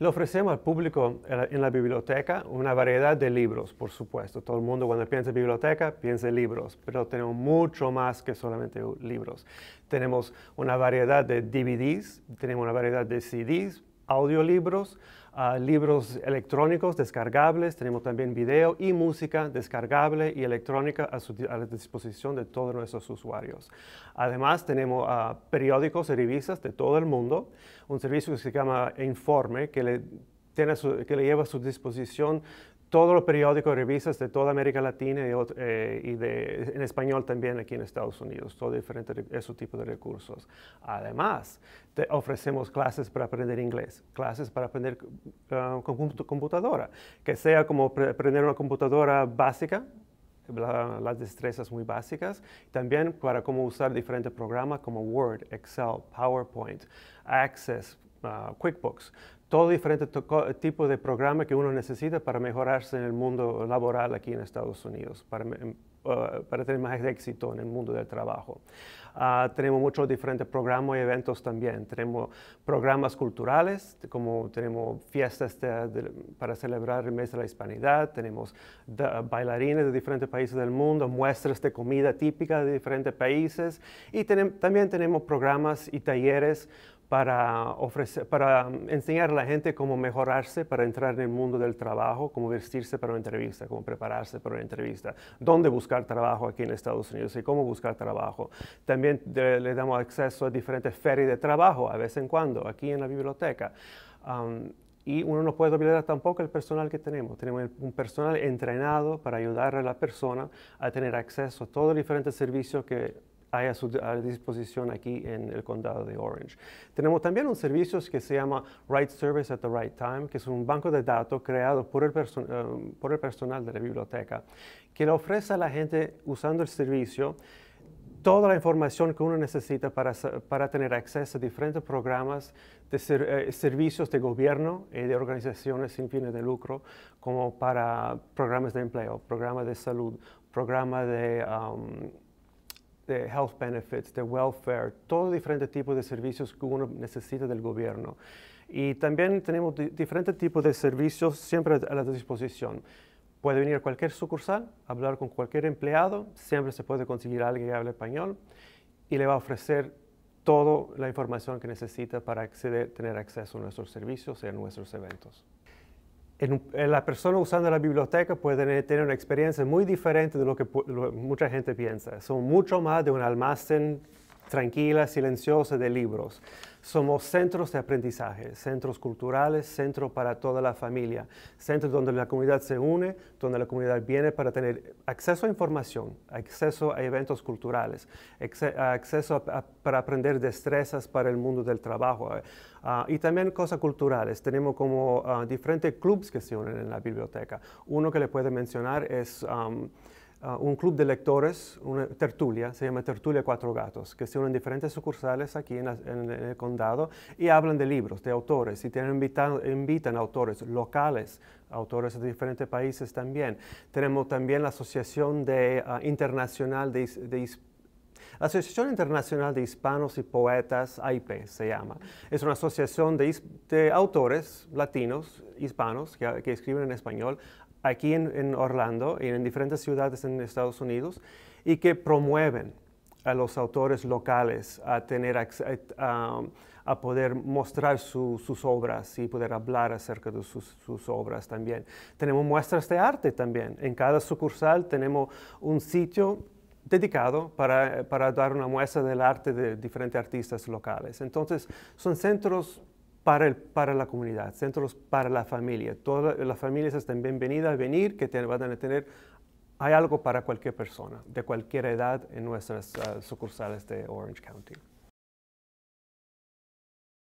Le ofrecemos al público en la, biblioteca una variedad de libros, por supuesto. Todo el mundo cuando piensa en biblioteca piensa en libros, pero tenemos mucho más que solamente libros. Tenemos una variedad de DVDs, tenemos una variedad de CDs, audiolibros, ah, libros electrónicos descargables, tenemos también video y música descargable y electrónica a, la disposición de todos nuestros usuarios. Además, tenemos ah, periódicos y revistas de todo el mundo, un servicio que se llama Informe, que le tiene que le lleva a su disposición todos los periódicos, revistas de toda América Latina eh, y, de, en español también aquí en Estados Unidos, todo diferente esos tipo de recursos. Además, te ofrecemos clases para aprender inglés, clases para aprender ah, computadora, que sea como aprender una computadora básica, las destrezas muy básicas, también para cómo usar diferentes programas como Word, Excel, PowerPoint, Access, Ah, QuickBooks, todo diferente tipo de programa que uno necesita para mejorarse en el mundo laboral aquí en Estados Unidos, para, em, ah, para tener más éxito en el mundo del trabajo. Ah, tenemos muchos diferentes programas y eventos también. Tenemos programas culturales, como tenemos fiestas para celebrar el mes de la hispanidad, tenemos bailarines de diferentes países del mundo, muestras de comida típica de diferentes países y también tenemos programas y talleres para, ofrecer, para mm, enseñar a la gente cómo mejorarse para entrar en el mundo del trabajo, cómo vestirse para una entrevista, cómo prepararse para una entrevista, dónde buscar trabajo aquí en Estados Unidos y cómo buscar trabajo. También le damos acceso a diferentes ferias de trabajo a vez en cuando, aquí en la biblioteca. y uno no puede olvidar tampoco el personal que tenemos. Tenemos un personal entrenado para ayudar a la persona a tener acceso a todos los diferentes servicios que hay a su disposición aquí en el condado de Orange. Tenemos también un servicio que se llama Right Service at the Right Time, que es un banco de datos creado por el, eh, personal de la biblioteca, que le ofrece a la gente usando el servicio toda la información que uno necesita para, para tener acceso a diferentes programas de eh, servicios de gobierno y de organizaciones sin fines de lucro, como para programas de empleo, programas de salud, programas de... Um, de health benefits, de welfare, todo diferente tipo de servicios que uno necesita del gobierno. Y también tenemos diferentes tipos de servicios siempre a la disposición. Puede venir a cualquier sucursal, hablar con cualquier empleado, siempre se puede conseguir a alguien que hable español y le va a ofrecer toda la información que necesita para acceder, tener acceso a nuestros servicios y a nuestros eventos. Eh, la persona usando la biblioteca puede tener una experiencia muy diferente de lo que mucha gente piensa. Son mucho más de un almacén tranquila, silenciosa de libros. Somos centros de aprendizaje, centros culturales, centros para toda la familia, centros donde la comunidad se une, donde la comunidad viene para tener acceso a información, acceso a eventos culturales, acceso para aprender destrezas para el mundo del trabajo eh, ah, y también cosas culturales. Tenemos como ah, diferentes clubs que se unen en la biblioteca. Uno que le puedo mencionar es... Ah, un club de lectores, una tertulia, se llama Tertulia Cuatro Gatos, que se unen diferentes sucursales aquí en, el condado y hablan de libros, de autores, y tienen invitan invitan autores locales, autores de diferentes países también. Tenemos también la Asociación de, ah, Internacional de, de la Asociación Internacional de Hispanos y Poetas, AIP, se llama. Es una asociación de, autores latinos, hispanos, que, escriben en español aquí en, Orlando y en diferentes ciudades en Estados Unidos y que promueven a los autores locales a tener a, a, poder mostrar sus obras y poder hablar acerca de sus, sus, obras también. Tenemos muestras de arte también. En cada sucursal tenemos un sitio dedicado para, dar una muestra del arte de diferentes artistas locales. Entonces, son centros para, el, para la comunidad, centros para la familia. Todas las familias están bienvenidas a venir, que te, van a tener, hay algo para cualquier persona, de cualquier edad, en nuestras ah, sucursales de Orange County.